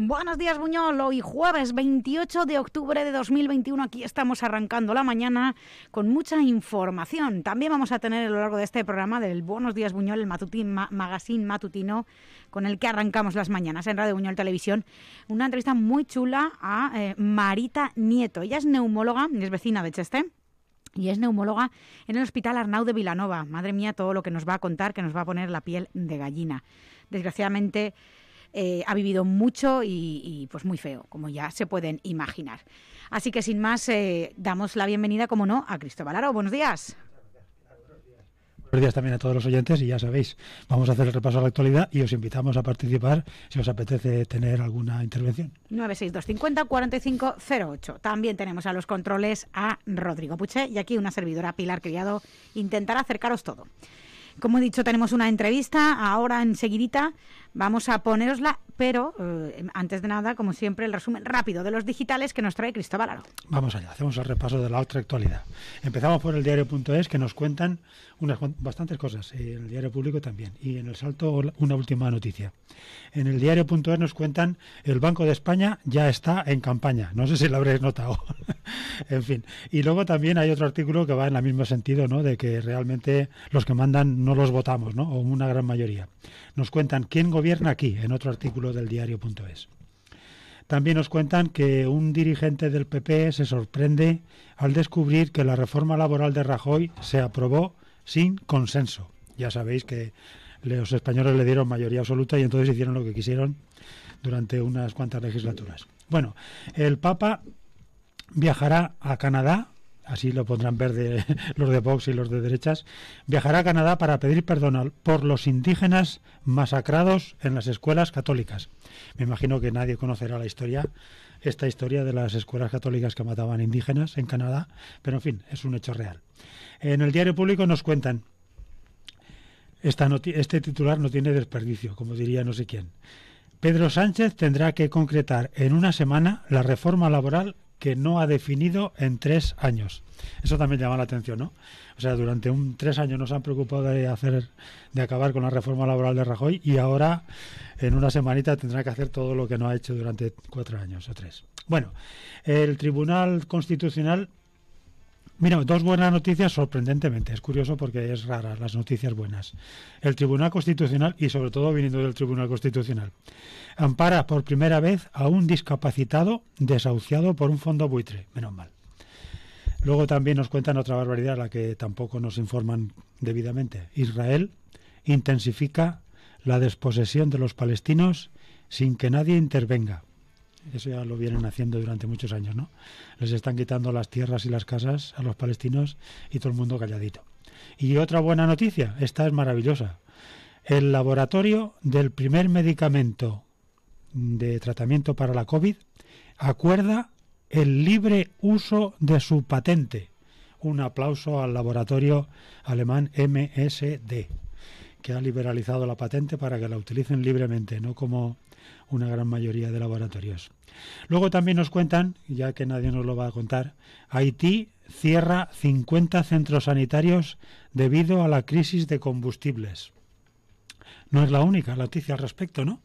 Buenos días, Buñol. Hoy jueves 28 de octubre de 2021. Aquí estamos arrancando la mañana con mucha información. También vamos a tener a lo largo de este programa del Buenos días, Buñol, el matutín, magazine matutino con el que arrancamos las mañanas en Radio Buñol Televisión. Una entrevista muy chula a eh, Marita Nieto. Ella es neumóloga, es vecina de Cheste y es neumóloga en el Hospital Arnau de Vilanova. Madre mía, todo lo que nos va a contar, que nos va a poner la piel de gallina. Desgraciadamente, eh, ha vivido mucho y, pues muy feo, como ya se pueden imaginar. Así que sin más, eh, damos la bienvenida, como no, a Cristóbal Aro. Buenos días. Buenos días también a todos los oyentes y ya sabéis, vamos a hacer el repaso a la actualidad y os invitamos a participar si os apetece tener alguna intervención. 96250-4508. También tenemos a los controles a Rodrigo Puche y aquí una servidora Pilar Criado intentará acercaros todo. Como he dicho, tenemos una entrevista ahora enseguidita Vamos a ponerosla, pero eh, antes de nada, como siempre, el resumen rápido de los digitales que nos trae Cristóbal Aro. Vamos allá, hacemos el repaso de la otra actualidad. Empezamos por el diario.es, que nos cuentan unas bastantes cosas, eh, el diario público también, y en el salto una última noticia. En el diario.es nos cuentan el Banco de España ya está en campaña, no sé si lo habréis notado, en fin. Y luego también hay otro artículo que va en el mismo sentido, ¿no? de que realmente los que mandan no los votamos, ¿no? o una gran mayoría nos cuentan quién gobierna aquí, en otro artículo del diario.es. También nos cuentan que un dirigente del PP se sorprende al descubrir que la reforma laboral de Rajoy se aprobó sin consenso. Ya sabéis que los españoles le dieron mayoría absoluta y entonces hicieron lo que quisieron durante unas cuantas legislaturas. Bueno, el Papa viajará a Canadá así lo pondrán ver los de Vox y los de derechas, viajará a Canadá para pedir perdón por los indígenas masacrados en las escuelas católicas. Me imagino que nadie conocerá la historia, esta historia de las escuelas católicas que mataban indígenas en Canadá, pero en fin, es un hecho real. En el diario público nos cuentan esta este titular no tiene desperdicio, como diría no sé quién. Pedro Sánchez tendrá que concretar en una semana la reforma laboral que no ha definido en tres años. Eso también llama la atención, ¿no? O sea, durante un tres años nos han preocupado de hacer, de acabar con la reforma laboral de Rajoy y ahora en una semanita tendrá que hacer todo lo que no ha hecho durante cuatro años o tres. Bueno, el Tribunal Constitucional Mira, dos buenas noticias sorprendentemente. Es curioso porque es rara las noticias buenas. El Tribunal Constitucional, y sobre todo viniendo del Tribunal Constitucional, ampara por primera vez a un discapacitado desahuciado por un fondo buitre. Menos mal. Luego también nos cuentan otra barbaridad, a la que tampoco nos informan debidamente. Israel intensifica la desposesión de los palestinos sin que nadie intervenga. Eso ya lo vienen haciendo durante muchos años, ¿no? Les están quitando las tierras y las casas a los palestinos y todo el mundo calladito. Y otra buena noticia, esta es maravillosa. El laboratorio del primer medicamento de tratamiento para la COVID acuerda el libre uso de su patente. Un aplauso al laboratorio alemán MSD, que ha liberalizado la patente para que la utilicen libremente, no como una gran mayoría de laboratorios. Luego también nos cuentan, ya que nadie nos lo va a contar, Haití cierra 50 centros sanitarios debido a la crisis de combustibles. No es la única noticia al respecto, ¿no?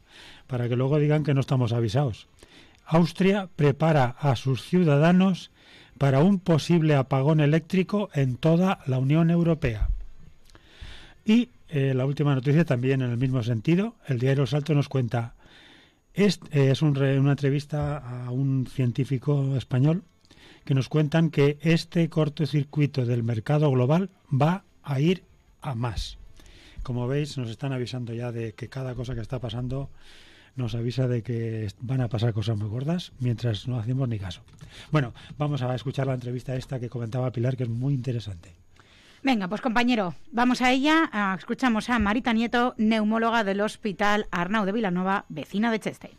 Para que luego digan que no estamos avisados. Austria prepara a sus ciudadanos para un posible apagón eléctrico en toda la Unión Europea. Y eh, la última noticia también en el mismo sentido, el diario Salto nos cuenta, es, eh, una entrevista a un científico español que nos cuentan que este cortocircuito del mercado global va a ir a más. Como veis, nos están avisando ya de que cada cosa que está pasando nos avisa de que van a pasar cosas muy gordas mientras no hacemos ni caso. Bueno, vamos a escuchar la entrevista esta que comentaba Pilar, que es muy interesante. Venga, pues compañero, vamos a ella. Ah, escuchamos a Marita Nieto, neumóloga del Hospital Arnau de Vilanova, vecina de Cheste.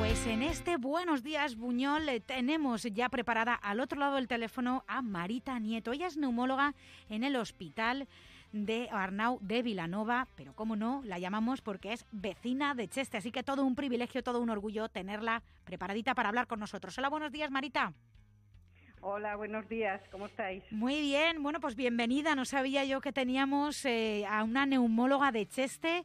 Pues en este Buenos Días Buñol tenemos ya preparada al otro lado del teléfono a Marita Nieto. Ella es neumóloga en el Hospital de Arnau de Vilanova, pero como no, la llamamos porque es vecina de Cheste, así que todo un privilegio, todo un orgullo tenerla preparadita para hablar con nosotros. Hola, buenos días, Marita. Hola, buenos días, ¿cómo estáis? Muy bien, bueno, pues bienvenida. No sabía yo que teníamos eh, a una neumóloga de Cheste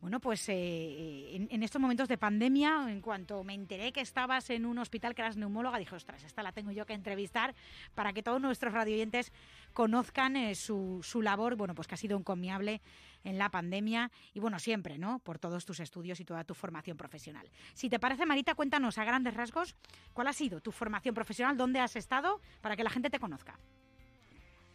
bueno, pues eh, eh, en, estos momentos de pandemia, en cuanto me enteré que estabas en un hospital que eras neumóloga, dije, ostras, esta la tengo yo que entrevistar para que todos nuestros radioyentes conozcan eh, su, su labor, bueno, pues que ha sido encomiable en la pandemia y bueno, siempre, ¿no? Por todos tus estudios y toda tu formación profesional. Si te parece, Marita, cuéntanos a grandes rasgos cuál ha sido tu formación profesional, dónde has estado, para que la gente te conozca.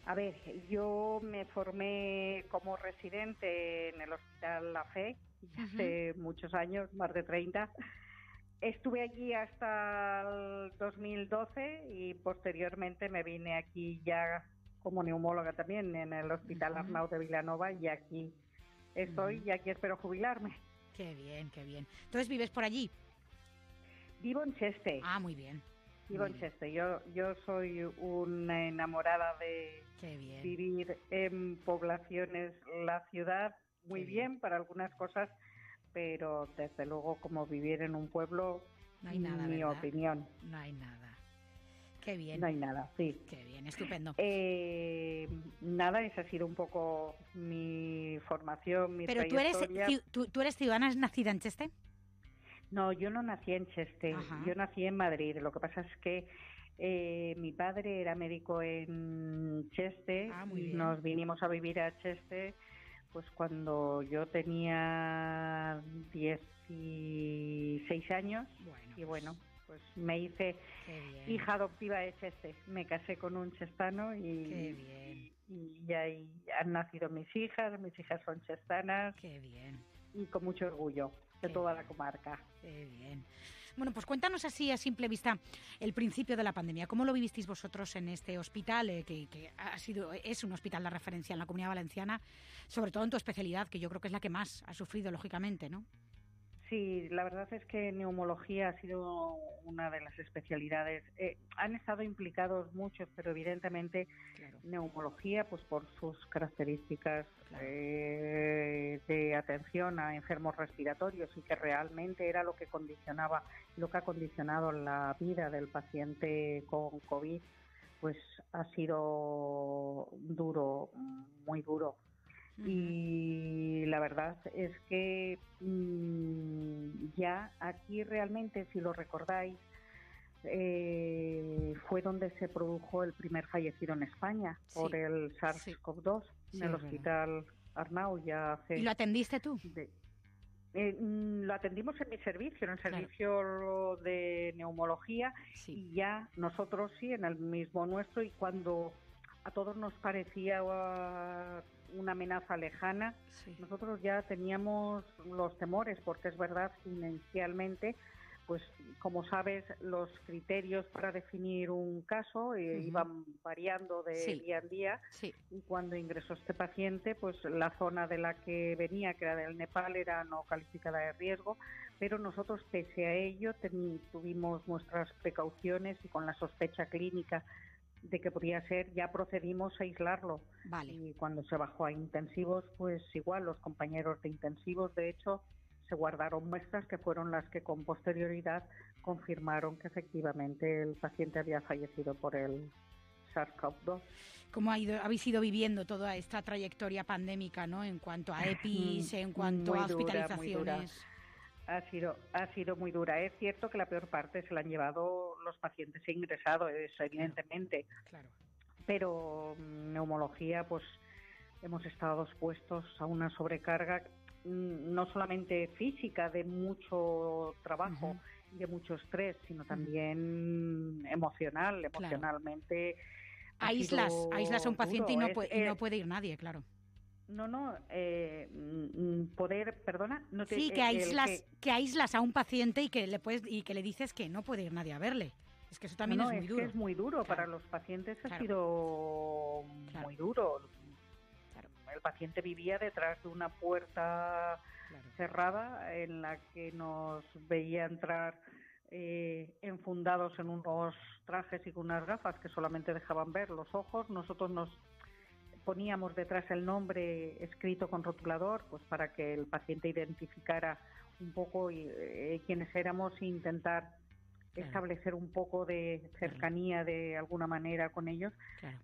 A ver, yo me formé como residente en el Hospital La Fe hace muchos años, más de 30. Estuve allí hasta el 2012 y posteriormente me vine aquí ya como neumóloga también en el Hospital Arnau de Vilanova y aquí estoy y aquí espero jubilarme. Qué bien, qué bien. Entonces vives por allí. Vivo en Cheste. Ah, muy bien. Y yo, yo soy una enamorada de vivir en poblaciones, la ciudad muy bien. para algunas cosas, pero desde luego como vivir en un pueblo, no hay nada, mi opinión. No hay nada. Qué bien. No hay nada, sí. Qué bien, estupendo. Eh, nada, esa ha sido un poco mi formación, mi Pero tú eres, tú, tú eres ciudadana, nacida en Cheste. No, yo no nací en Cheste, yo nací en Madrid. Lo que pasa es que eh, mi padre era médico en Cheste, ah, y nos vinimos a vivir a Cheste pues cuando yo tenía 16 años y pues. bueno, pues me hice hija adoptiva de Cheste. Me casé con un chestano y, ahí han nacido mis hijas, mis hijas son chestanas. Y con mucho orgullo de toda la comarca. Qué bien. Bueno, pues cuéntanos así a simple vista el principio de la pandemia. ¿Cómo lo vivisteis vosotros en este hospital, eh, que, que, ha sido, es un hospital de referencia en la comunidad valenciana, sobre todo en tu especialidad, que yo creo que es la que más ha sufrido, lógicamente, ¿no? Sí, la verdad es que neumología ha sido una de las especialidades. Eh, han estado implicados muchos, pero evidentemente neumología, pues por sus características eh, de atención a enfermos respiratorios y que realmente era lo que condicionaba, lo que ha condicionado la vida del paciente con COVID, pues ha sido duro, muy duro y la verdad es que mm, ya aquí realmente, si lo recordáis, eh, fue donde se produjo el primer fallecido en España por el SARS-CoV-2 en el hospital Arnau ya ¿Y lo atendiste tú? Eh, mm, lo atendimos en mi servicio, en el servicio de neumología, y ya nosotros sí, en el mismo nuestro, y cuando a todos nos parecía una amenaza lejana. Nosotros ya teníamos los temores, porque es verdad inicialmente, pues como sabes, los criterios para definir un caso eh, iban variando de día en día. Y cuando ingresó este paciente, pues la zona de la que venía, que era del Nepal, era no calificada de riesgo. Pero nosotros, pese a ello, tuvimos nuestras precauciones y con la sospecha clínica de que podía ser, ya procedimos a aislarlo. Y cuando se bajó a intensivos, pues igual los compañeros de intensivos, de hecho, se guardaron muestras que fueron las que con posterioridad confirmaron que efectivamente el paciente había fallecido por el SARS-CoV-2. ¿Cómo ha ido, habéis ido viviendo toda esta trayectoria pandémica, ¿no? En cuanto a EPIs, en cuanto a hospitalizaciones. Ha sido, ha sido muy dura. Es cierto que la peor parte se la han llevado los pacientes ingresados, evidentemente. Claro. Pero mm, neumología, pues hemos estado expuestos a una sobrecarga mm, no solamente física de mucho trabajo, de mucho estrés, sino también emocional, emocionalmente. Aíslas, a un paciente y no puede ir nadie, claro no, no, eh, mm, mm, poder, perdona, no te, Sí, que eh, aíslas, que, a un paciente y que le puedes y que le dices que no puede ir nadie a verle. Es que eso también es, muy duro. es muy duro para los pacientes ha sido muy duro. El paciente vivía detrás de una puerta cerrada en la que nos veía entrar eh, enfundados en unos trajes y con unas gafas que solamente dejaban ver los ojos. Nosotros nos poníamos detrás el nombre escrito con rotulador, pues para que el paciente identificara un poco eh, quiénes éramos e intentar establecer un poco de cercanía de alguna manera con ellos,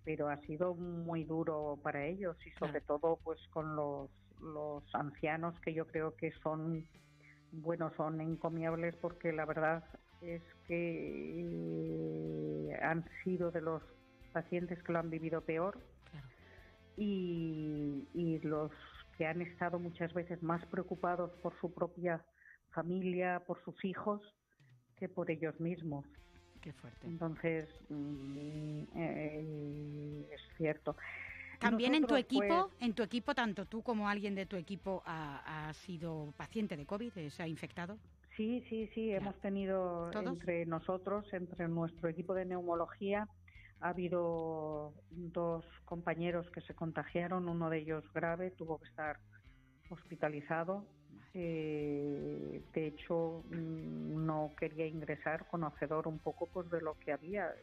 pero ha sido muy duro para ellos y sobre todo pues con los, los ancianos que yo creo que son bueno, son encomiables porque la verdad es que eh, han sido de los pacientes que lo han vivido peor y, los que han estado muchas veces más preocupados por su propia familia, por sus hijos, que por ellos mismos. Qué fuerte. Entonces, mm, eh, eh, es cierto. También en tu equipo, pues en tu equipo, tanto tú como alguien de tu equipo ha, sido paciente de COVID, eh, se ha infectado. Sí, sí, sí, hemos tenido entre nosotros, entre nuestro equipo de neumología, ha habido dos compañeros que se contagiaron, uno de ellos grave, tuvo que estar hospitalizado. Eh, de hecho, mm, no quería ingresar conocedor un poco pues, de lo que había. Eh,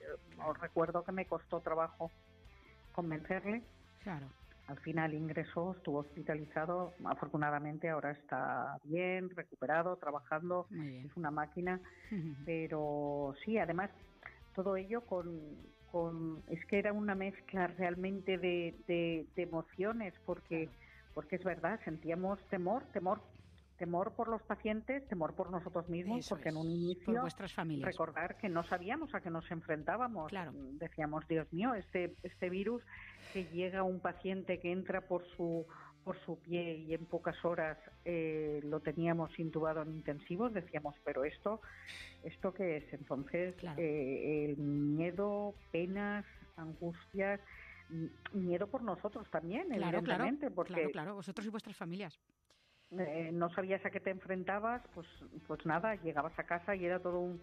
Os recuerdo que me costó trabajo convencerle. Claro. Al final ingresó, estuvo hospitalizado. Afortunadamente ahora está bien, recuperado, trabajando. Es una máquina. Pero sí, además todo ello con es que era una mezcla realmente de, emociones porque porque es verdad sentíamos temor temor temor por los pacientes, temor por nosotros mismos, porque en un inicio recordar que no sabíamos a qué nos enfrentábamos. Decíamos, Dios mío, este, este virus que llega a un paciente que entra por su por su pie y en pocas horas eh, lo teníamos intubado en intensivos, decíamos, pero esto, ¿esto qué es? Entonces, eh, el miedo, penas, angustias, mm, miedo por nosotros también, evidentemente. porque claro, vosotros y vuestras familias. Eh, no sabías a qué te enfrentabas, pues, pues nada, llegabas a casa y era todo un,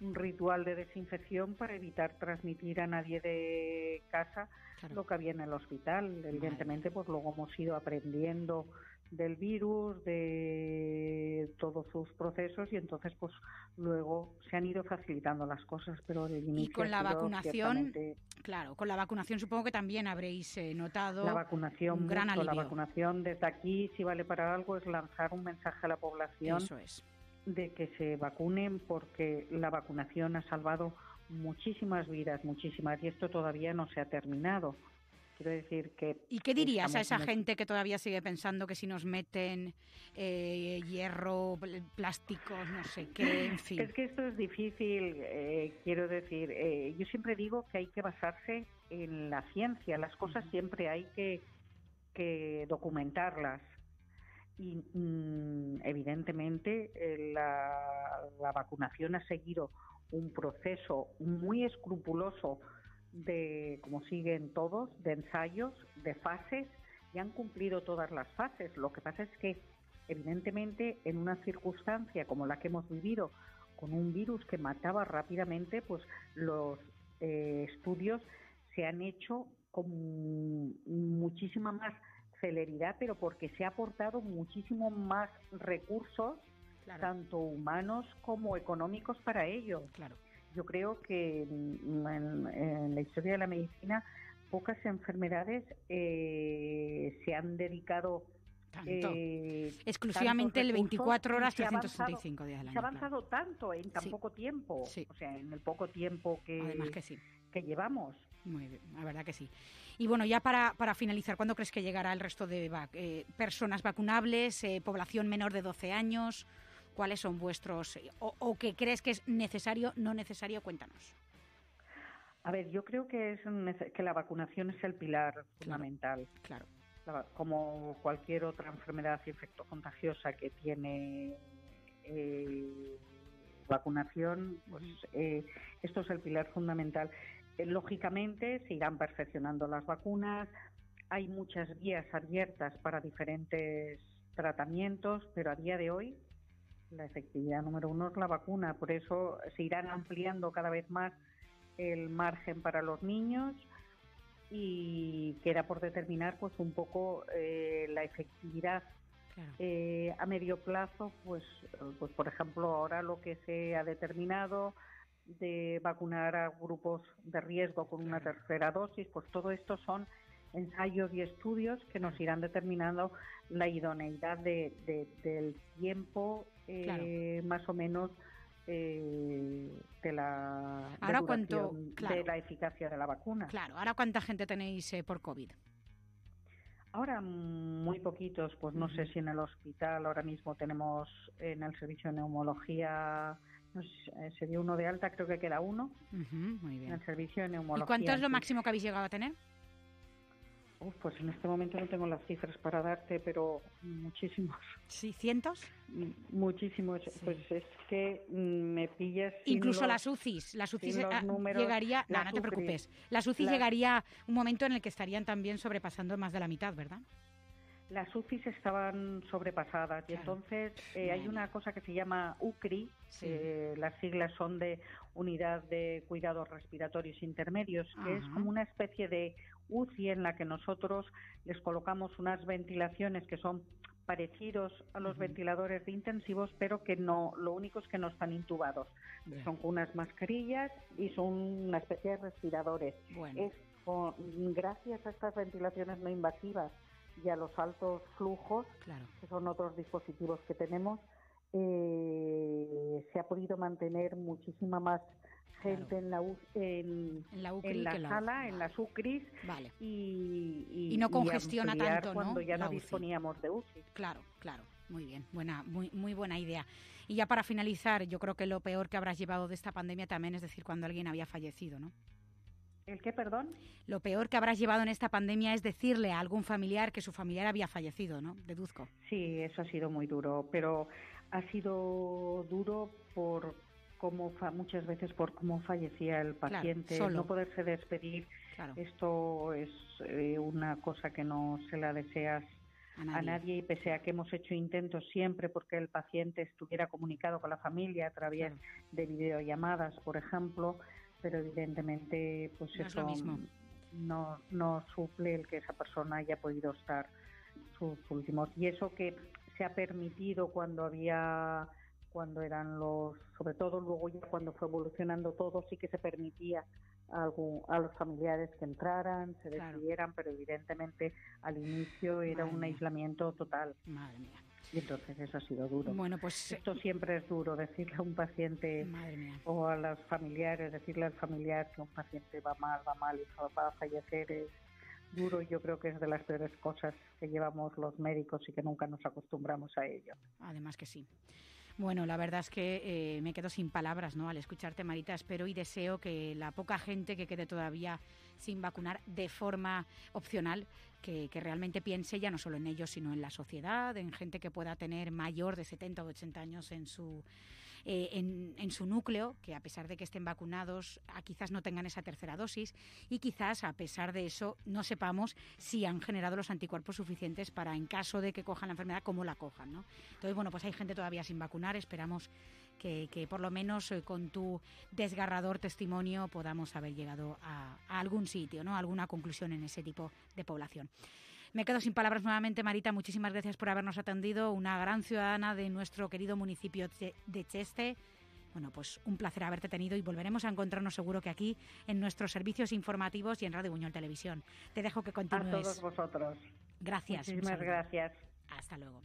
un ritual de desinfección para evitar transmitir a nadie de casa lo que había en el hospital. Evidentemente, pues luego hemos ido aprendiendo del virus, de todos sus procesos y entonces pues luego se han ido facilitando las cosas, pero el y con la vacunación, claro, con la vacunación supongo que también habréis eh, notado la vacunación, un gran la vacunación desde aquí si vale para algo es lanzar un mensaje a la población. Eso es de que se vacunen porque la vacunación ha salvado muchísimas vidas, muchísimas, y esto todavía no se ha terminado. Quiero decir que... ¿Y qué dirías a esa gente que todavía sigue pensando que si nos meten eh, hierro, plásticos, no sé qué, en fin? Es que esto es difícil, eh, quiero decir, eh, yo siempre digo que hay que basarse en la ciencia, las cosas siempre hay que, que documentarlas y mm, evidentemente eh, la, vacunación ha seguido un proceso muy escrupuloso de, como siguen todos, de ensayos, de fases, y han cumplido todas las fases. Lo que pasa es que, evidentemente, en una circunstancia como la que hemos vivido, con un virus que mataba rápidamente, pues los eh, estudios se han hecho con muchísima más celeridad, pero porque se ha aportado muchísimo más recursos, tanto humanos como económicos, para ello. Claro. Yo creo que en, la historia de la medicina pocas enfermedades eh, se han dedicado eh, exclusivamente el 24 horas 365 días al año. Se ha avanzado tanto en tan poco tiempo, o sea, en el poco tiempo que, que llevamos. Muy bien, la verdad que sí. Y bueno, ya para, para finalizar, ¿cuándo crees que llegará el resto de eh, personas vacunables, eh, población menor de 12 años? ¿Cuáles son vuestros eh, o, que crees que es necesario, no necesario? Cuéntanos. A ver, yo creo que, es que la vacunación es el pilar fundamental. Claro. Como cualquier otra enfermedad efecto contagiosa que tiene eh, vacunación, pues esto es el pilar fundamental. Eh, lógicamente se irán perfeccionando las vacunas, hay muchas vías abiertas para diferentes tratamientos, pero a día de hoy la efectividad número uno es la vacuna, por eso se irán ampliando cada vez más el margen para los niños y queda por determinar pues un poco eh, la efectividad eh, a medio plazo pues pues por ejemplo ahora lo que se ha determinado de vacunar a grupos de riesgo con una tercera dosis, pues todo esto son ensayos y estudios que nos irán determinando la idoneidad del tiempo eh, más o menos eh, de la de la eficacia de la vacuna. Claro, ahora cuánta gente tenéis eh, por COVID. Ahora muy poquitos, pues no sé si en el hospital ahora mismo tenemos en el servicio de neumología eh, se dio uno de alta, creo que queda uno muy bien. ¿Y cuánto es lo máximo que habéis llegado a tener? pues en este momento no tengo las cifras para darte, pero muchísimos. ¿Sí, cientos? Mm, muchísimos. Pues es que mm, me pillas. Incluso las UCIs. Las UCIs ah, llegaría. No, no te preocupes. Las UCIs llegaría un momento en el que estarían también sobrepasando más de la mitad, ¿verdad? las UCIs estaban sobrepasadas y entonces eh, hay una cosa que se llama UCRI, las siglas son de Unidad de Cuidados Respiratorios Intermedios, que es como una especie de UCI en la que nosotros les colocamos unas ventilaciones que son parecidos a los ventiladores de intensivos, pero que no, lo único es que no están intubados. Son con unas mascarillas y son una especie de respiradores. Es gracias a estas ventilaciones no invasivas y a los altos flujos, que son otros dispositivos que tenemos, eh, se ha podido mantener muchísima más gente en la, en, la, sala, en las UCRIs. Y, no congestiona tanto, ¿no? ya no disponíamos de Claro, claro. Muy bien, buena, muy, muy buena idea. Y ya para finalizar, yo creo que lo peor que habrás llevado de esta pandemia también es decir cuando alguien había fallecido, ¿no? ¿El qué, perdón? Lo peor que habrás llevado en esta pandemia es decirle a algún familiar que su familiar había fallecido, ¿no? Deduzco. Sí, eso ha sido muy duro, pero ha sido duro por cómo muchas veces por cómo fallecía el paciente, no poderse despedir. Esto es eh, una cosa que no se la deseas a nadie. y pese a que hemos hecho intentos siempre porque el paciente estuviera comunicado con la familia a través de videollamadas, por ejemplo, pero evidentemente pues eso No, no suple el que esa persona haya podido estar sus últimos. Y eso que se ha permitido cuando había cuando eran los, sobre todo luego ya cuando fue evolucionando todo, sí que se permitía a, algún, a los familiares que entraran, se decidieran, pero evidentemente al inicio era un aislamiento total. Madre mía. Y entonces eso ha sido duro. Bueno, pues eh, esto siempre es duro decirle a un paciente o a los familiares, decirle al familiar que un paciente va mal, va mal y va a fallecer es duro y yo creo que es de las peores cosas que llevamos los médicos y que nunca nos acostumbramos a ello. Además que sí. Bueno, la verdad es que eh, me quedo sin palabras ¿no? al escucharte, Marita. Espero y deseo que la poca gente que quede todavía sin vacunar de forma opcional, que, que, realmente piense ya no solo en ellos, sino en la sociedad, en gente que pueda tener mayor de 70 o 80 años en su eh, en, su núcleo, que a pesar de que estén vacunados, ah, quizás no tengan esa tercera dosis y quizás a pesar de eso no sepamos si han generado los anticuerpos suficientes para, en caso de que cojan la enfermedad, cómo la cojan. Entonces, bueno, pues hay gente todavía sin vacunar, esperamos que, por lo menos eh, con tu desgarrador testimonio podamos haber llegado a, algún sitio, ¿no? alguna conclusión en ese tipo de población. Me quedo sin palabras nuevamente, Marita. Muchísimas gracias por habernos atendido. Una gran ciudadana de nuestro querido municipio de Cheste. Bueno, pues un placer haberte tenido y volveremos a encontrarnos seguro que aquí en nuestros servicios informativos y en Radio Buñol Televisión. Te dejo que continúes. A todos vosotros. Gracias. Muchísimas gracias. Hasta luego.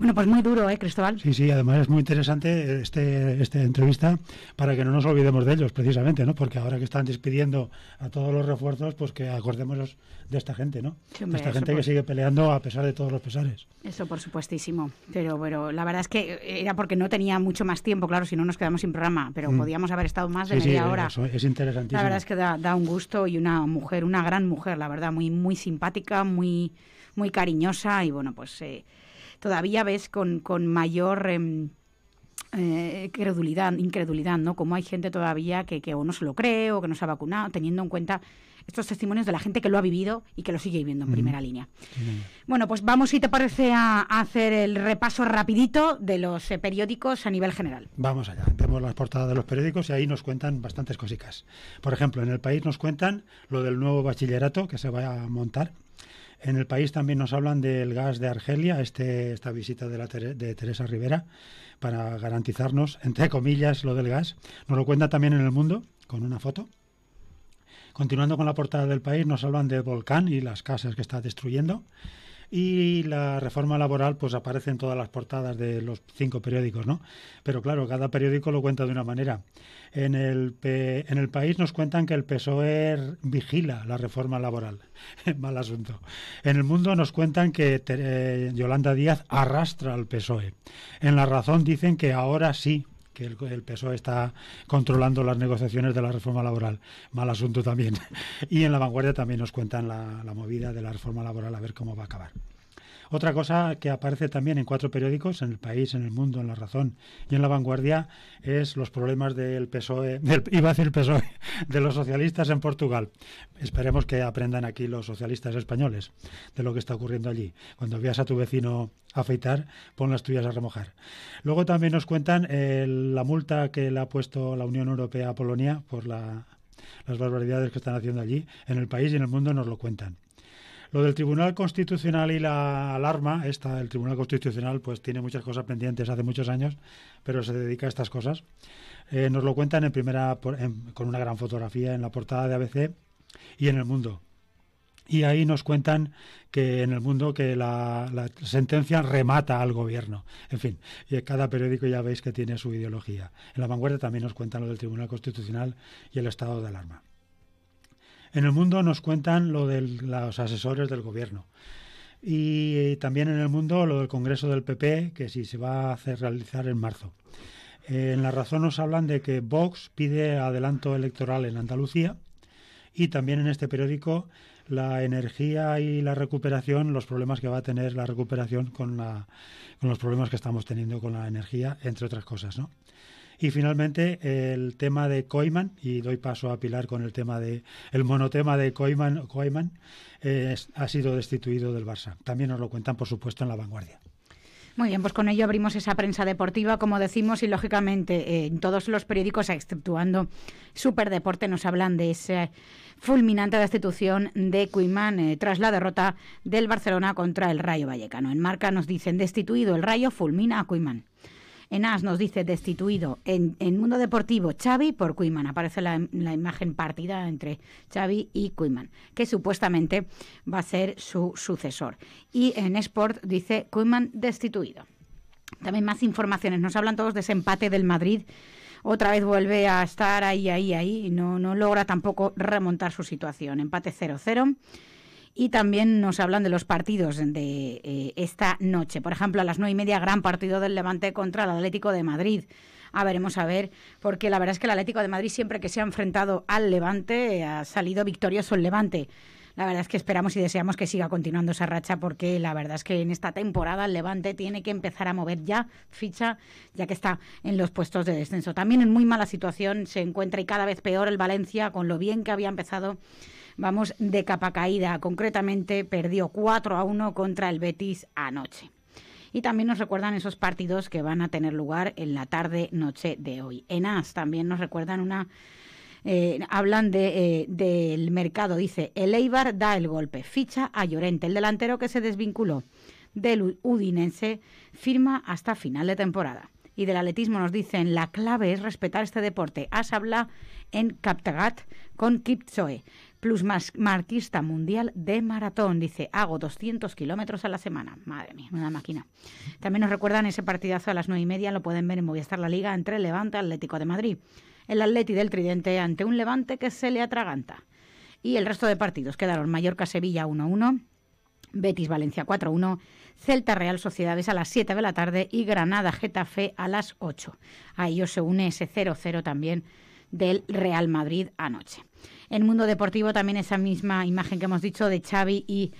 Bueno, pues muy duro, ¿eh, Cristóbal? Sí, sí, además es muy interesante este, esta entrevista para que no nos olvidemos de ellos, precisamente, ¿no? Porque ahora que están despidiendo a todos los refuerzos, pues que acordémonos de esta gente, ¿no? de esta gente que sigue peleando a pesar de todos los pesares. Eso, por supuestísimo. Pero bueno, la verdad es que era porque no tenía mucho más tiempo, claro, si no nos quedamos sin programa, pero mm. podíamos haber estado más de media hora. Eso es interesantísimo. La verdad es que da, un gusto y una mujer, una gran mujer, la verdad, muy, muy simpática, muy, muy cariñosa y bueno, pues... Eh, todavía ves con, con mayor... Em, eh, credulidad, incredulidad, ¿no? Como hay gente todavía que, que, o no se lo cree o que no se ha vacunado, teniendo en cuenta estos testimonios de la gente que lo ha vivido y que lo sigue viviendo en primera línea. Bueno, pues vamos, si te parece, a, hacer el repaso rapidito de los eh, periódicos a nivel general. Vamos allá, vemos las portadas de los periódicos y ahí nos cuentan bastantes cositas. Por ejemplo, en el país nos cuentan lo del nuevo bachillerato que se va a montar en el país también nos hablan del gas de Argelia, este, esta visita de, la, de Teresa Rivera, para garantizarnos, entre comillas, lo del gas. Nos lo cuenta también en el mundo, con una foto. Continuando con la portada del país, nos hablan del volcán y las casas que está destruyendo y la reforma laboral pues aparece en todas las portadas de los cinco periódicos, ¿no? Pero claro, cada periódico lo cuenta de una manera. En el, en el país nos cuentan que el PSOE vigila la reforma laboral. Mal asunto. En el mundo nos cuentan que eh, Yolanda Díaz arrastra al PSOE. En La Razón dicen que ahora sí que el, PSOE está controlando las negociaciones de la reforma laboral. Mal asunto también. Y en la vanguardia también nos cuentan la movida de la reforma laboral, a ver cómo va a acabar. Otra cosa que aparece también en cuatro periódicos, en El País, en El Mundo, en La Razón y en La Vanguardia, es los problemas del PSOE, iba a decir PSOE, de los socialistas en Portugal. Esperemos que aprendan aquí los socialistas españoles de lo que está ocurriendo allí. Cuando veas a tu vecino afeitar, pon las tuyas a remojar. Luego también nos cuentan la multa que le ha puesto la Unión Europea a Polonia por las barbaridades que están haciendo allí. En el país y en el mundo nos lo cuentan. Lo del Tribunal Constitucional y la alarma, esta, el Tribunal Constitucional, pues tiene muchas cosas pendientes hace muchos años, pero se dedica a estas cosas. Eh, nos lo cuentan en primera, con una gran fotografía en la portada de ABC y en el mundo. Y ahí nos cuentan que en el mundo que la, la sentencia remata al gobierno. En fin, y cada periódico ya veis que tiene su ideología. En la vanguardia también nos cuentan lo del Tribunal Constitucional y el estado de alarma. En el mundo nos cuentan lo de los asesores del gobierno. Y eh, también en el mundo lo del Congreso del PP, que sí se va a hacer realizar en marzo. Eh, en La Razón nos hablan de que Vox pide adelanto electoral en Andalucía y también en este periódico la energía y la recuperación, los problemas que va a tener la recuperación con, la, con los problemas que estamos teniendo con la energía, entre otras cosas, ¿no? Y finalmente el tema de Koiman, y doy paso a Pilar con el tema de el monotema de Koiman, eh, ha sido destituido del Barça. También nos lo cuentan, por supuesto, en la vanguardia. Muy bien, pues con ello abrimos esa prensa deportiva, como decimos, y lógicamente eh, en todos los periódicos, exceptuando Superdeporte, nos hablan de esa fulminante destitución de Cuimán eh, tras la derrota del Barcelona contra el Rayo Vallecano. En Marca nos dicen, destituido el Rayo, fulmina a Cuimán. AS nos dice destituido en, Mundo Deportivo Xavi por Cuiman. Aparece la, imagen partida entre Xavi y Cuiman, que supuestamente va a ser su sucesor. Y en Sport dice Cuiman destituido. También más informaciones. Nos hablan todos de ese empate del Madrid otra vez vuelve a estar ahí, ahí, ahí. No, no logra tampoco remontar su situación. Empate 0-0 y también nos hablan de los partidos de eh, esta noche. Por ejemplo, a las nueve y media, gran partido del Levante contra el Atlético de Madrid. A veremos a ver, porque la verdad es que el Atlético de Madrid siempre que se ha enfrentado al Levante ha salido victorioso el Levante. La verdad es que esperamos y deseamos que siga continuando esa racha porque la verdad es que en esta temporada el Levante tiene que empezar a mover ya ficha, ya que está en los puestos de descenso. También en muy mala situación se encuentra y cada vez peor el Valencia con lo bien que había empezado vamos, de capa caída. Concretamente, perdió 4 a 1 contra el Betis anoche. Y también nos recuerdan esos partidos que van a tener lugar en la tarde-noche de hoy. En AS también nos recuerdan una eh, hablan de, eh, del mercado. Dice, el Eibar da el golpe, ficha a Llorente, el delantero que se desvinculó del Udinense, firma hasta final de temporada. Y del atletismo nos dicen, la clave es respetar este deporte. As habla en Captagat con Kipchoe, plus marquista mundial de maratón. Dice, hago 200 kilómetros a la semana. Madre mía, una máquina. También nos recuerdan ese partidazo a las nueve y media, lo pueden ver en Movistar La Liga, entre Levante y Atlético de Madrid el Atleti del Tridente ante un Levante que se le atraganta. Y el resto de partidos quedaron Mallorca-Sevilla 1-1, Betis-Valencia 4-1, Celta-Real Sociedades a las 7 de la tarde y Granada-Getafe a las 8. A ellos se une ese 0-0 también del Real Madrid anoche. En Mundo Deportivo también esa misma imagen que hemos dicho de Xavi y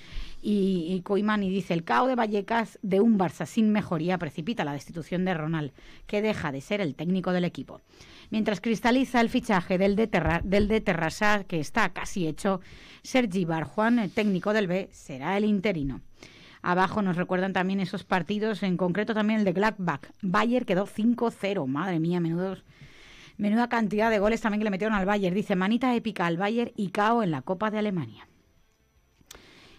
y, y dice, el caos de Vallecas de un Barça sin mejoría precipita la destitución de Ronald, que deja de ser el técnico del equipo. Mientras cristaliza el fichaje del de, del de Terrassa, que está casi hecho, Sergi Barjuan, el técnico del B, será el interino. Abajo nos recuerdan también esos partidos, en concreto también el de Gladbach. Bayer quedó 5-0, madre mía, menudos... Menuda cantidad de goles también que le metieron al Bayer. Dice manita épica al Bayern y cao en la Copa de Alemania.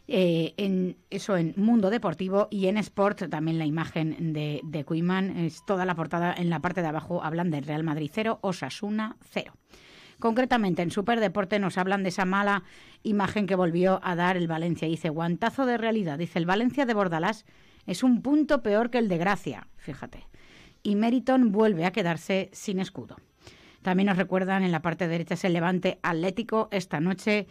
Eh, en eso en Mundo Deportivo y en Sport también la imagen de, de Cuimán es toda la portada en la parte de abajo hablan del Real Madrid 0, Osasuna 0. Concretamente en Superdeporte nos hablan de esa mala imagen que volvió a dar el Valencia. Dice, guantazo de realidad. Dice, el Valencia de Bordalás es un punto peor que el de Gracia, fíjate. Y Meriton vuelve a quedarse sin escudo. También nos recuerdan en la parte derecha es el Levante Atlético esta noche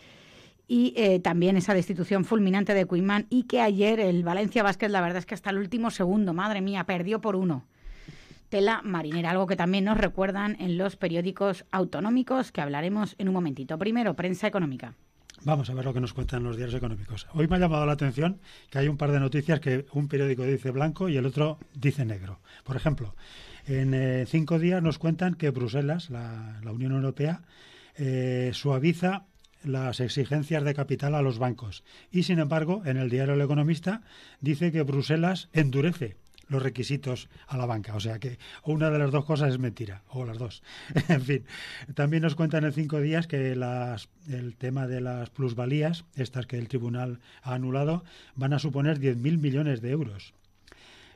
y eh, también esa destitución fulminante de Cuimán y que ayer el Valencia Vázquez, la verdad es que hasta el último segundo, madre mía, perdió por uno. Tela marinera, algo que también nos recuerdan en los periódicos autonómicos que hablaremos en un momentito. Primero, prensa económica. Vamos a ver lo que nos cuentan los diarios económicos. Hoy me ha llamado la atención que hay un par de noticias que un periódico dice blanco y el otro dice negro. Por ejemplo, en eh, cinco días nos cuentan que Bruselas, la, Unión Europea, eh, suaviza las exigencias de capital a los bancos. Y sin embargo, en el diario El Economista dice que Bruselas endurece los requisitos a la banca. O sea que una de las dos cosas es mentira, o las dos. en fin, también nos cuentan en cinco días que las, el tema de las plusvalías, estas que el tribunal ha anulado, van a suponer 10.000 millones de euros.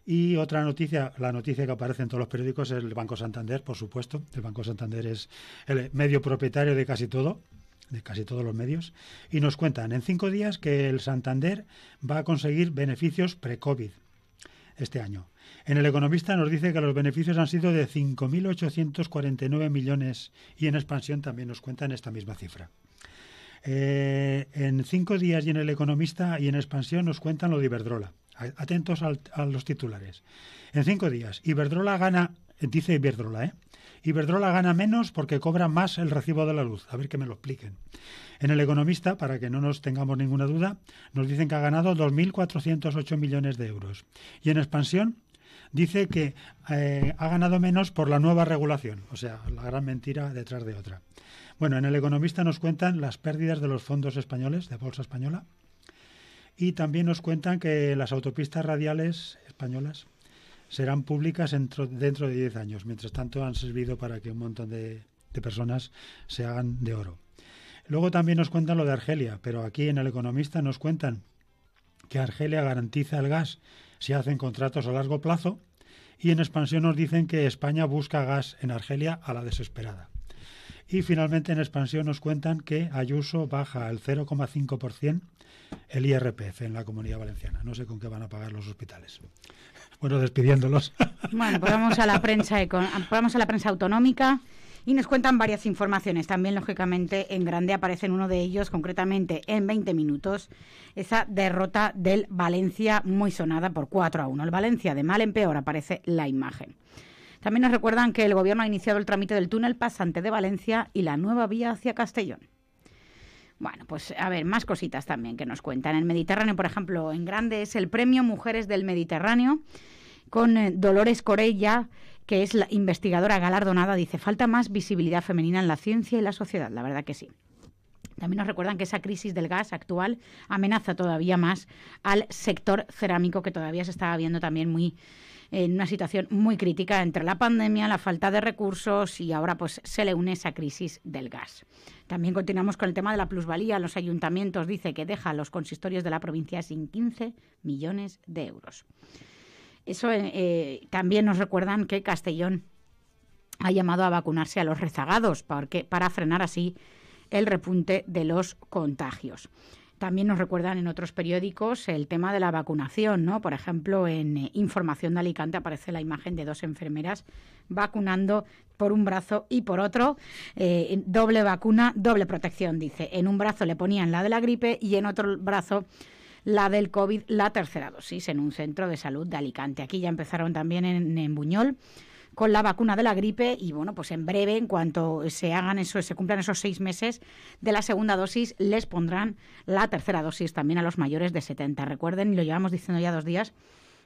Y otra noticia, la noticia que aparece en todos los periódicos es el Banco Santander, por supuesto. El Banco Santander es el medio propietario de casi todo, de casi todos los medios, y nos cuentan en cinco días que el Santander va a conseguir beneficios pre-COVID este año. En El Economista nos dice que los beneficios han sido de 5.849 millones y en expansión también nos cuentan esta misma cifra. Eh, en cinco días y en El Economista y en expansión nos cuentan lo de Iberdrola. Atentos a los titulares. En cinco días, Iberdrola gana, dice Iberdrola, ¿eh? Iberdrola gana menos porque cobra más el recibo de la luz. A ver que me lo expliquen. En El Economista, para que no nos tengamos ninguna duda, nos dicen que ha ganado 2.408 millones de euros. Y en expansión, dice que eh, ha ganado menos por la nueva regulación, o sea, la gran mentira detrás de otra. Bueno, en El Economista nos cuentan las pérdidas de los fondos españoles, de Bolsa Española, y también nos cuentan que las autopistas radiales españolas serán públicas dentro, de 10 años. Mientras tanto, han servido para que un montón de, de personas se hagan de oro. Luego también nos cuentan lo de Argelia, pero aquí en El Economista nos cuentan que Argelia garantiza el gas si hacen contratos a largo plazo y en expansión nos dicen que España busca gas en Argelia a la desesperada. Y finalmente en expansión nos cuentan que Ayuso baja al 0,5% el IRPF en la comunidad valenciana. No sé con qué van a pagar los hospitales bueno, despidiéndolos. Bueno, pues vamos a la prensa, vamos a la prensa autonómica. Y nos cuentan varias informaciones. También, lógicamente, en grande en uno de ellos, concretamente en 20 minutos, esa derrota del Valencia muy sonada por 4 a 1. El Valencia de mal en peor aparece la imagen. También nos recuerdan que el Gobierno ha iniciado el trámite del túnel pasante de Valencia y la nueva vía hacia Castellón. Bueno, pues a ver, más cositas también que nos cuentan. En Mediterráneo, por ejemplo, en grande es el Premio Mujeres del Mediterráneo con eh, Dolores Corella, que es la investigadora galardonada, dice, falta más visibilidad femenina en la ciencia y la sociedad, la verdad que sí. También nos recuerdan que esa crisis del gas actual amenaza todavía más al sector cerámico, que todavía se estaba viendo también muy en una situación muy crítica entre la pandemia, la falta de recursos y ahora pues se le une esa crisis del gas. También continuamos con el tema de la plusvalía. Los ayuntamientos dice que deja a los consistorios de la provincia sin 15 millones de euros. Eso eh, eh, también nos recuerdan que Castellón ha llamado a vacunarse a los rezagados para frenar así el repunte de los contagios. También nos recuerdan en otros periódicos el tema de la vacunación, ¿no? Por ejemplo, en eh, Información de Alicante aparece la imagen de dos enfermeras vacunando por un brazo y por otro. doble vacuna, doble protección, dice. En un brazo le ponían la de la gripe y en otro brazo la del COVID, la tercera dosis en un centro de salud de Alicante. Aquí ya empezaron también en, Buñol con la vacuna de la gripe y bueno, pues en breve, en cuanto se hagan eso, se cumplan esos seis meses de la segunda dosis, les pondrán la tercera dosis también a los mayores de 70. Recuerden, y lo llevamos diciendo ya dos días,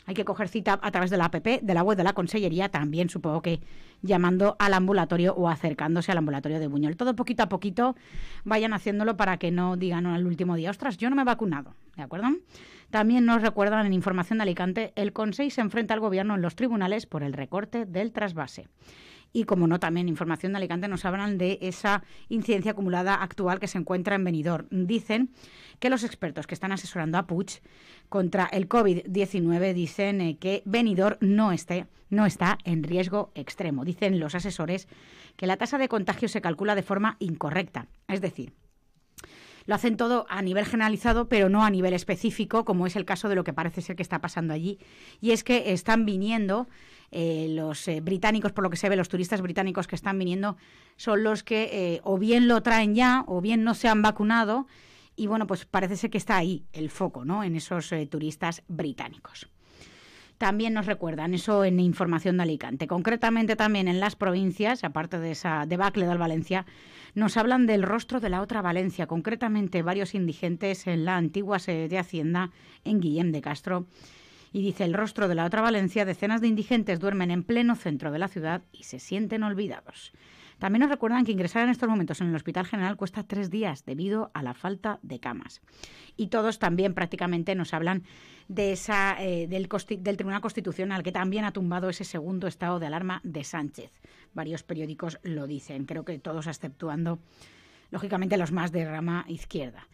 hay que coger cita a través de la APP, de la web de la Consellería, también supongo que llamando al ambulatorio o acercándose al ambulatorio de Buñol. Todo poquito a poquito vayan haciéndolo para que no digan al último día, ostras, yo no me he vacunado, ¿de acuerdo? También nos recuerdan en Información de Alicante, el Consejo se enfrenta al Gobierno en los tribunales por el recorte del trasvase y, como no, también Información de Alicante nos hablan de esa incidencia acumulada actual que se encuentra en Benidorm. Dicen que los expertos que están asesorando a Puig contra el COVID-19 dicen eh, que Benidorm no, esté, no está en riesgo extremo. Dicen los asesores que la tasa de contagio se calcula de forma incorrecta, es decir, lo hacen todo a nivel generalizado, pero no a nivel específico, como es el caso de lo que parece ser que está pasando allí. Y es que están viniendo eh, los eh, británicos, por lo que se ve, los turistas británicos que están viniendo, son los que eh, o bien lo traen ya o bien no se han vacunado. Y bueno, pues parece ser que está ahí el foco, ¿no? En esos turistas británicos. También nos recuerdan eso en información de Alicante. Concretamente también en las provincias, aparte de esa debacle de Valencia, nos hablan del rostro de la otra Valencia, concretamente varios indigentes en la antigua sede de Hacienda en Guillem de Castro y dice el rostro de la otra Valencia, decenas de indigentes duermen en pleno centro de la ciudad y se sienten olvidados. También nos recuerdan que ingresar en estos momentos en el Hospital General cuesta tres días debido a la falta de camas. Y todos también prácticamente nos hablan de esa, eh, del, del, Tribunal Constitucional, que también ha tumbado ese segundo estado de alarma de Sánchez. Varios periódicos lo dicen, creo que todos exceptuando lógicamente los más de rama izquierda.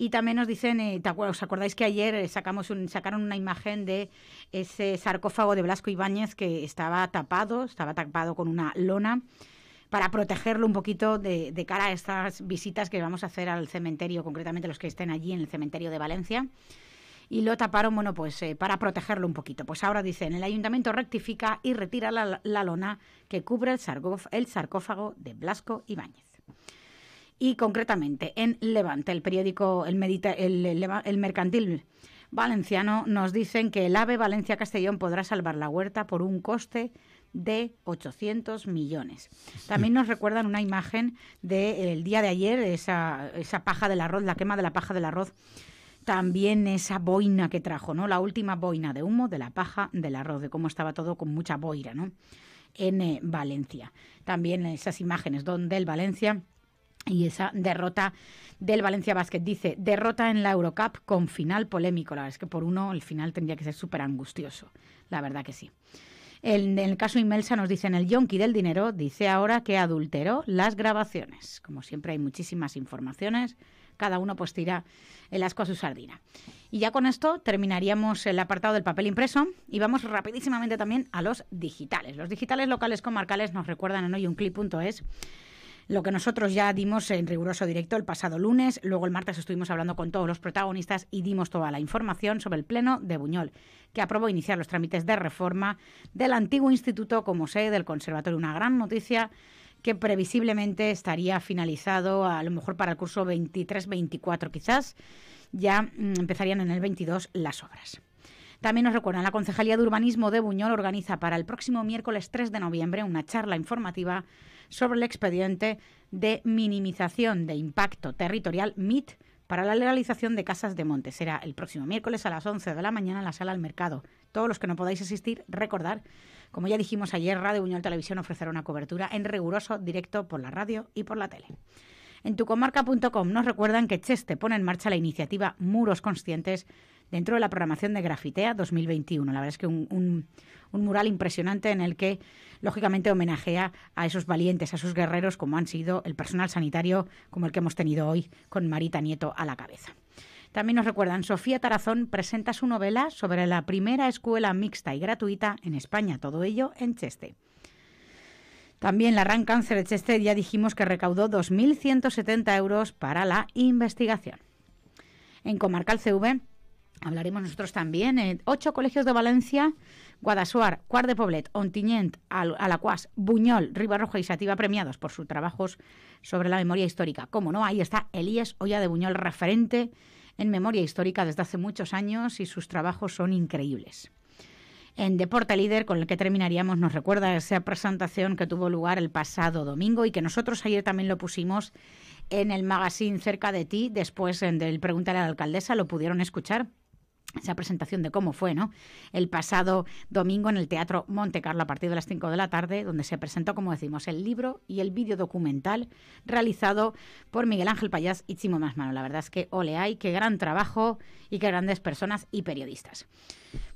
Y también nos dicen, eh, ¿os acordáis que ayer eh, sacamos sacaron una imagen de ese sarcófago de Blasco Ibáñez que estaba tapado, estaba tapado con una lona? para protegerlo un poquito de, cara a estas visitas que vamos a hacer al cementerio, concretamente los que estén allí en el cementerio de Valencia. Y lo taparon, bueno, pues eh, para protegerlo un poquito. Pues ahora dicen, el ayuntamiento rectifica y retira la, lona que cubre el, el sarcófago de Blasco Ibáñez y concretamente en Levante, el periódico El, Mercantil Valenciano, nos dicen que el AVE Valencia-Castellón podrá salvar la huerta por un coste de 800 millones. También nos recuerdan una imagen del eh, el día de ayer, esa, esa paja del arroz, la quema de la paja del arroz también esa boina que trajo, ¿no? La última boina de humo de la paja del arroz, de cómo estaba todo con mucha boira, ¿no? En eh, Valencia. También esas imágenes donde el Valencia y esa derrota del Valencia Basket. Dice, derrota en la Eurocup con final polémico. La verdad es que por uno el final tendría que ser súper angustioso. La verdad que sí. En, el caso Inmelsa nos dicen, el yonki del dinero dice ahora que adulteró las grabaciones. Como siempre hay muchísimas informaciones, cada uno pues tira el asco a su sardina. Y ya con esto terminaríamos el apartado del papel impreso y vamos rapidísimamente también a los digitales. Los digitales locales comarcales nos recuerdan en hoyunclip.es lo que nosotros ya dimos en riguroso directo el pasado lunes. Luego el martes estuvimos hablando con todos los protagonistas y dimos toda la información sobre el Pleno de Buñol, que aprobó iniciar los trámites de reforma del antiguo instituto como sede del Conservatorio. Una gran noticia que previsiblemente estaría finalizado a lo mejor para el curso 23-24 quizás. Ya mm, empezarían en el 22 las obras. También nos recuerdan, la Concejalía de Urbanismo de Buñol organiza para el próximo miércoles 3 de noviembre una charla informativa sobre el expediente de minimización de impacto territorial MIT para la legalización de casas de monte. Será el próximo miércoles a las 11 de la mañana en la sala del mercado. Todos los que no podáis asistir, recordar, como ya dijimos ayer, Radio Buñol Televisión ofrecerá una cobertura en riguroso directo por la radio y por la tele. En tucomarca.com nos recuerdan que Cheste pone en marcha la iniciativa Muros Conscientes dentro de la programación de Grafitea 2021. La verdad es que un, mural impresionante en el que, lógicamente, homenajea a esos valientes, a sus guerreros, como han sido el personal sanitario, como el que hemos tenido hoy con Marita Nieto a la cabeza. También nos recuerdan, Sofía Tarazón presenta su novela sobre la primera escuela mixta y gratuita en España, todo ello en Cheste. También la RAN Cáncer de Cheste ya dijimos que recaudó 2.170 euros para la investigación. En Comarcal CV hablaremos nosotros también. en ocho colegios de Valencia, Guadasuar, Cuart de Poblet, Ontinyent, Alacuas, Buñol, Ribarroja y Sativa premiados por sus trabajos sobre la memoria histórica. Como no, ahí está Elías Olla de Buñol, referente en memoria histórica desde hace muchos años y sus trabajos son increíbles. En Deporte Líder, con el que terminaríamos, nos recuerda esa presentación que tuvo lugar el pasado domingo y que nosotros ayer también lo pusimos en el magazine Cerca de ti, después del Preguntar a la Alcaldesa, lo pudieron escuchar esa presentación de cómo fue, ¿no? El pasado domingo en el Teatro Monte Carlo a partir de las 5 de la tarde, donde se presentó, como decimos, el libro y el vídeo documental realizado por Miguel Ángel payas y Chimo Masmano. La verdad es que ole qué gran trabajo y qué grandes personas y periodistas.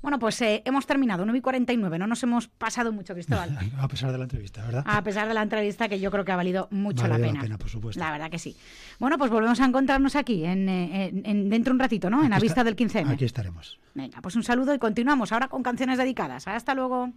Bueno, pues eh, hemos terminado, 9 y 49. No nos hemos pasado mucho, Cristóbal. A pesar de la entrevista, ¿verdad? A pesar de la entrevista, que yo creo que ha valido mucho la pena. la pena, por supuesto. La verdad que sí. Bueno, pues volvemos a encontrarnos aquí, en, eh, en, dentro un ratito, ¿no? en la vista del 15 Aquí estaremos. Venga, pues un saludo y continuamos ahora con canciones dedicadas. Hasta luego.